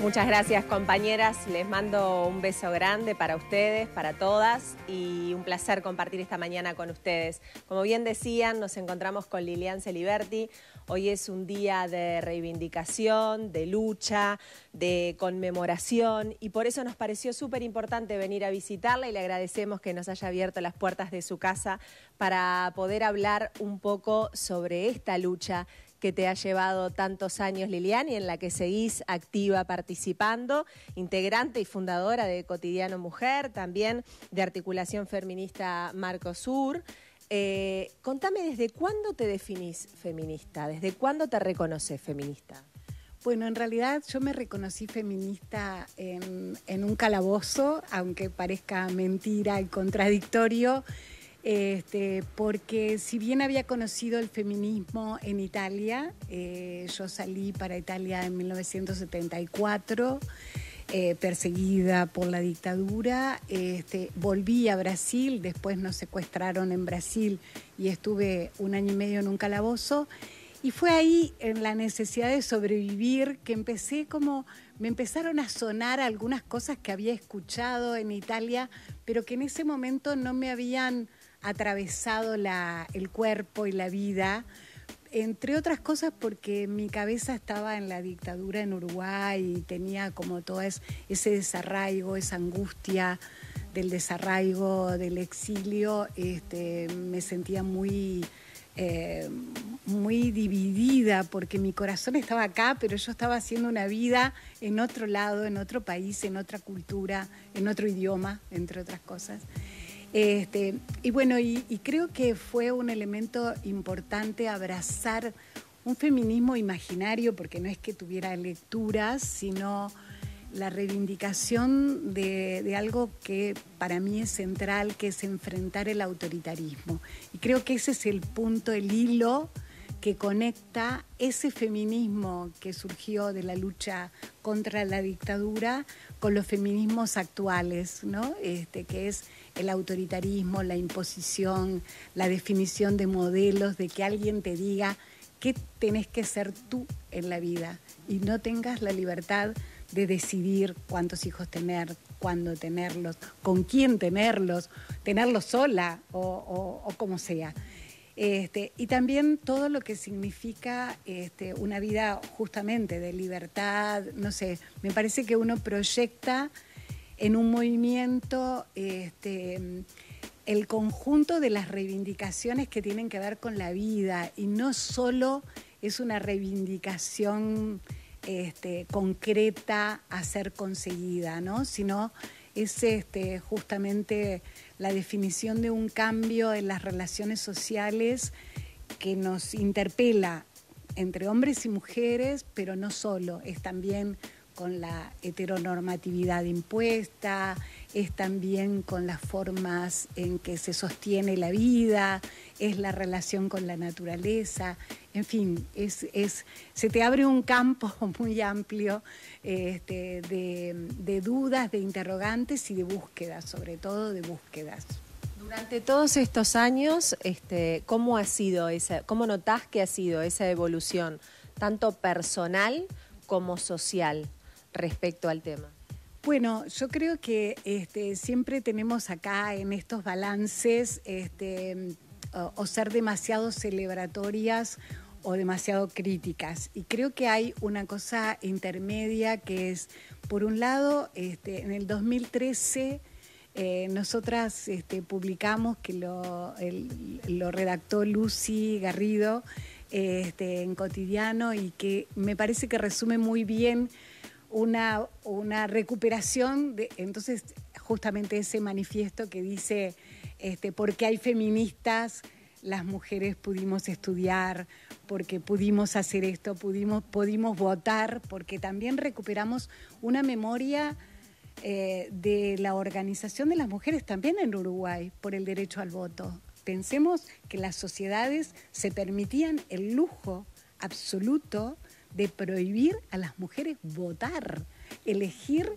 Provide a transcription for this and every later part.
Muchas gracias compañeras, les mando un beso grande para ustedes, para todas y un placer compartir esta mañana con ustedes. Como bien decían, nos encontramos con Lilian Celiberti. Hoy es un día de reivindicación, de lucha, de conmemoración y por eso nos pareció súper importante venir a visitarla y le agradecemos que nos haya abierto las puertas de su casa para poder hablar un poco sobre esta lucha que te ha llevado tantos años, Lilian, y en la que seguís activa participando, integrante y fundadora de Cotidiano Mujer, también de Articulación Feminista Marco Sur. Eh, contame, ¿desde cuándo te definís feminista? ¿Desde cuándo te reconoces feminista? Bueno, en realidad yo me reconocí feminista en un calabozo, aunque parezca mentira y contradictorio este, porque si bien había conocido el feminismo en Italia, eh, yo salí para Italia en 1974. Eh, perseguida por la dictadura. Este, volví a Brasil, después nos secuestraron en Brasil y estuve un año y medio en un calabozo. Y fue ahí en la necesidad de sobrevivir que empecé como, me empezaron a sonar algunas cosas que había escuchado en Italia, pero que en ese momento no me habían atravesado el cuerpo y la vida, entre otras cosas porque mi cabeza estaba en la dictadura en Uruguay y tenía como todo ese desarraigo, esa angustia del desarraigo, del exilio, este, me sentía muy, eh, muy dividida porque mi corazón estaba acá, pero yo estaba haciendo una vida en otro lado, en otro país, en otra cultura, en otro idioma, entre otras cosas. Este, y bueno, y, creo que fue un elemento importante abrazar un feminismo imaginario, porque no es que tuviera lecturas, sino la reivindicación de, algo que para mí es central, que es enfrentar el autoritarismo. Y creo que ese es el punto, el hilo que conecta ese feminismo que surgió de la lucha contra la dictadura con los feminismos actuales, ¿no? Este, que es el autoritarismo, la imposición, la definición de modelos, de que alguien te diga qué tenés que ser tú en la vida y no tengas la libertad de decidir cuántos hijos tener, cuándo tenerlos, con quién tenerlos, tenerlos sola o, como sea. Este, y también todo lo que significa este, una vida justamente de libertad, no sé, me parece que uno proyecta en un movimiento este, el conjunto de las reivindicaciones que tienen que ver con la vida y no solo es una reivindicación este, concreta a ser conseguida, ¿no? sino es este, justamente la definición de un cambio en las relaciones sociales que nos interpela entre hombres y mujeres, pero no solo, es también con la heteronormatividad impuesta, es también con las formas en que se sostiene la vida, es la relación con la naturaleza, en fin, se te abre un campo muy amplio este, de, dudas, de interrogantes y de búsquedas, sobre todo de búsquedas. Durante todos estos años, este, ¿cómo ha sido cómo notás que ha sido esa evolución, tanto personal como social? respecto al tema? Bueno, yo creo que este, siempre tenemos acá en estos balances este, o, ser demasiado celebratorias o demasiado críticas. Y creo que hay una cosa intermedia que es, por un lado, este, en el 2013 eh, nosotras publicamos que lo, redactó Lucy Garrido en Cotidiano y que me parece que resume muy bien una, recuperación, de, entonces justamente ese manifiesto que dice, este, porque hay feministas, las mujeres pudimos estudiar, porque pudimos hacer esto, pudimos, pudimos votar, porque también recuperamos una memoria eh, de la organización de las mujeres también en Uruguay por el derecho al voto. Pensemos que las sociedades se permitían el lujo absoluto de prohibir a las mujeres votar, elegir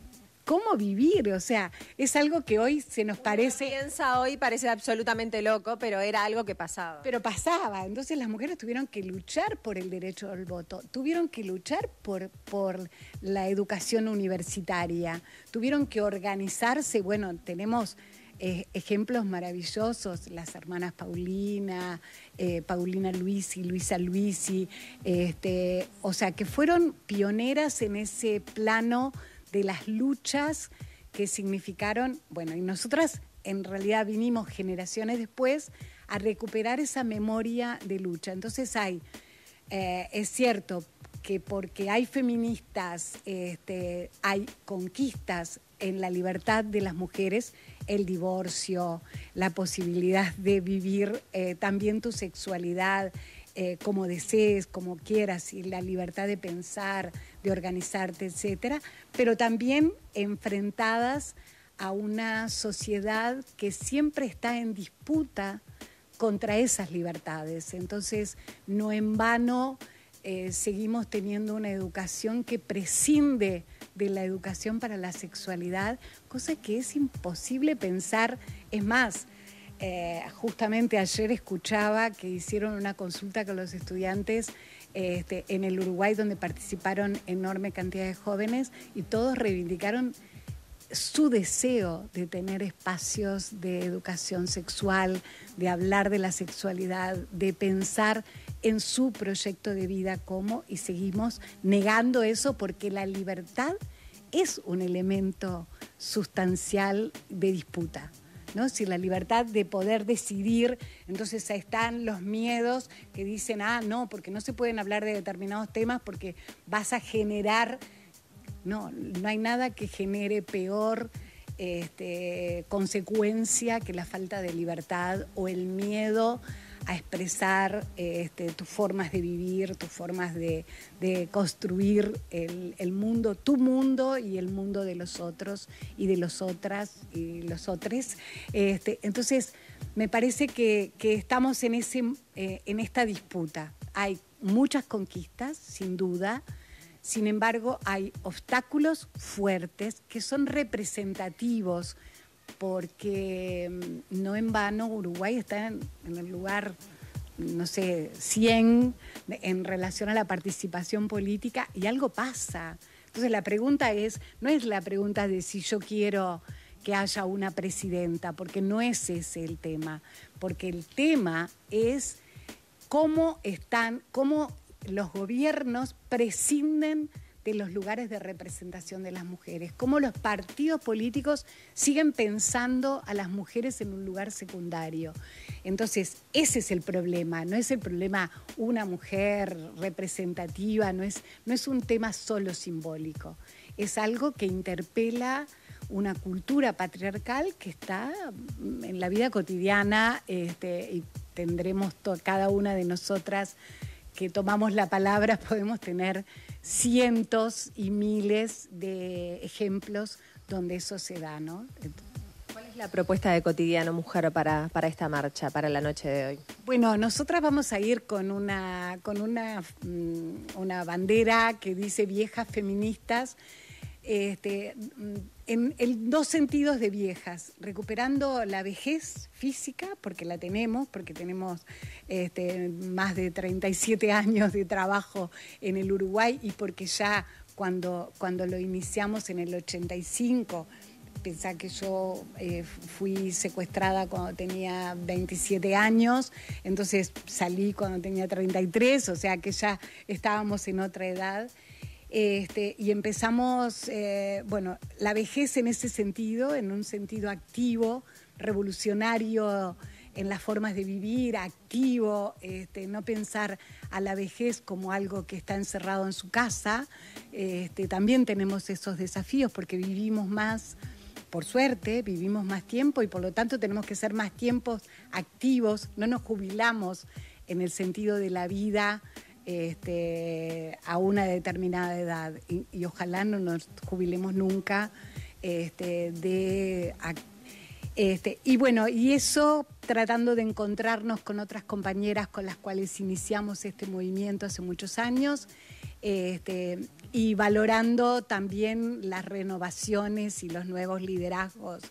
cómo vivir, o sea, es algo que hoy se nos parece... piensa hoy, parece absolutamente loco, pero era algo que pasaba. Pero pasaba, entonces las mujeres tuvieron que luchar por el derecho al voto, tuvieron que luchar por, por la educación universitaria, tuvieron que organizarse, bueno, tenemos eh, ejemplos maravillosos, las hermanas Paulina, eh, Paulina Luisi, Luisa Luisi, este, o sea, que fueron pioneras en ese plano de las luchas que significaron, bueno, y nosotras en realidad vinimos generaciones después a recuperar esa memoria de lucha. Entonces hay, eh, es cierto que porque hay feministas, este, hay conquistas en la libertad de las mujeres, el divorcio, la posibilidad de vivir eh, también tu sexualidad eh, como desees, como quieras, y la libertad de pensar, de organizarte, etcétera, pero también enfrentadas a una sociedad que siempre está en disputa contra esas libertades. Entonces, no en vano eh, seguimos teniendo una educación que prescinde de la educación para la sexualidad, cosa que es imposible pensar. Es más, eh, justamente ayer escuchaba que hicieron una consulta con los estudiantes este, en el Uruguay donde participaron enorme cantidad de jóvenes y todos reivindicaron su deseo de tener espacios de educación sexual, de hablar de la sexualidad, de pensar en su proyecto de vida como, y seguimos negando eso porque la libertad es un elemento sustancial de disputa. ¿No? Si la libertad de poder decidir, entonces están los miedos que dicen, ah, no, porque no se pueden hablar de determinados temas porque vas a generar no, no hay nada que genere peor este, consecuencia que la falta de libertad o el miedo a expresar este, tus formas de vivir, tus formas de, construir el, mundo, tu mundo y el mundo de los otros y de los otras y los otros. Este, entonces, me parece que, estamos en, eh, en esta disputa. Hay muchas conquistas, sin duda, sin embargo, hay obstáculos fuertes que son representativos porque mm, no en vano Uruguay está en, el lugar no sé, 100 en relación a la participación política y algo pasa. Entonces la pregunta es, no es la pregunta de si yo quiero que haya una presidenta, porque no es ese el tema, porque el tema es cómo están, cómo los gobiernos prescinden de los lugares de representación de las mujeres, como los partidos políticos siguen pensando a las mujeres en un lugar secundario. Entonces, ese es el problema, no es el problema una mujer representativa, no es, no es un tema solo simbólico, es algo que interpela una cultura patriarcal que está en la vida cotidiana este, y tendremos cada una de nosotras que tomamos la palabra podemos tener cientos y miles de ejemplos donde eso se da, ¿no? ¿Cuál es la propuesta de Cotidiano Mujer para, para esta marcha, para la noche de hoy? Bueno, nosotras vamos a ir con una, con una, mm, una bandera que dice viejas feministas. Este, mm, en, dos sentidos de viejas, recuperando la vejez física, porque la tenemos, porque tenemos este, más de 37 años de trabajo en el Uruguay y porque ya cuando, lo iniciamos en el 85, pensá que yo eh, fui secuestrada cuando tenía 27 años, entonces salí cuando tenía 33, o sea que ya estábamos en otra edad. Este, y empezamos, eh, bueno, la vejez en ese sentido, en un sentido activo, revolucionario en las formas de vivir, activo, este, no pensar a la vejez como algo que está encerrado en su casa. Este, también tenemos esos desafíos porque vivimos más, por suerte, vivimos más tiempo y por lo tanto tenemos que ser más tiempos activos, no nos jubilamos en el sentido de la vida este, a una determinada edad y, ojalá no nos jubilemos nunca este, de... Este, y bueno, y eso tratando de encontrarnos con otras compañeras con las cuales iniciamos este movimiento hace muchos años este, y valorando también las renovaciones y los nuevos liderazgos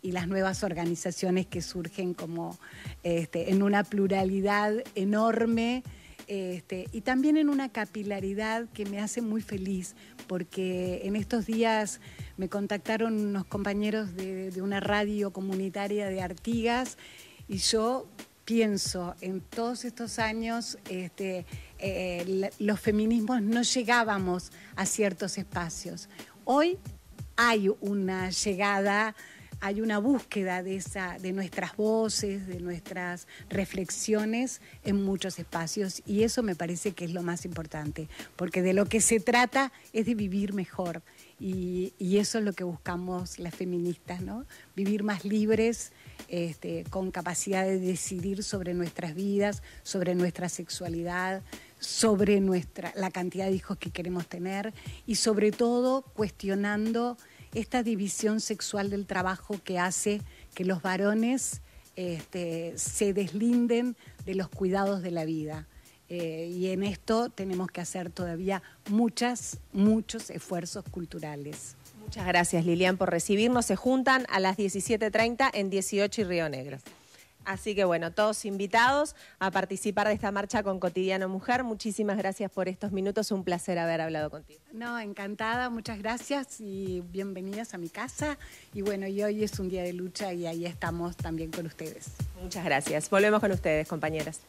y las nuevas organizaciones que surgen como en una pluralidad enorme este, y también en una capilaridad que me hace muy feliz, porque en estos días me contactaron unos compañeros de, una radio comunitaria de Artigas y yo pienso en todos estos años, este, eh, los feminismos no llegábamos a ciertos espacios. Hoy hay una llegada hay una búsqueda de, esa, de nuestras voces, de nuestras reflexiones en muchos espacios y eso me parece que es lo más importante, porque de lo que se trata es de vivir mejor y, eso es lo que buscamos las feministas, ¿no? Vivir más libres, este, con capacidad de decidir sobre nuestras vidas, sobre nuestra sexualidad, sobre nuestra, la cantidad de hijos que queremos tener y sobre todo cuestionando esta división sexual del trabajo que hace que los varones este, se deslinden de los cuidados de la vida. Eh, y en esto tenemos que hacer todavía muchas, muchos esfuerzos culturales. Muchas gracias Lilian por recibirnos. Se juntan a las 17.30 en 18 y Río Negro. Así que bueno, todos invitados a participar de esta marcha con Cotidiano Mujer. Muchísimas gracias por estos minutos. Un placer haber hablado contigo. No, encantada. Muchas gracias y bienvenidas a mi casa. Y bueno, y hoy es un día de lucha y ahí estamos también con ustedes. Muchas gracias. Volvemos con ustedes, compañeras.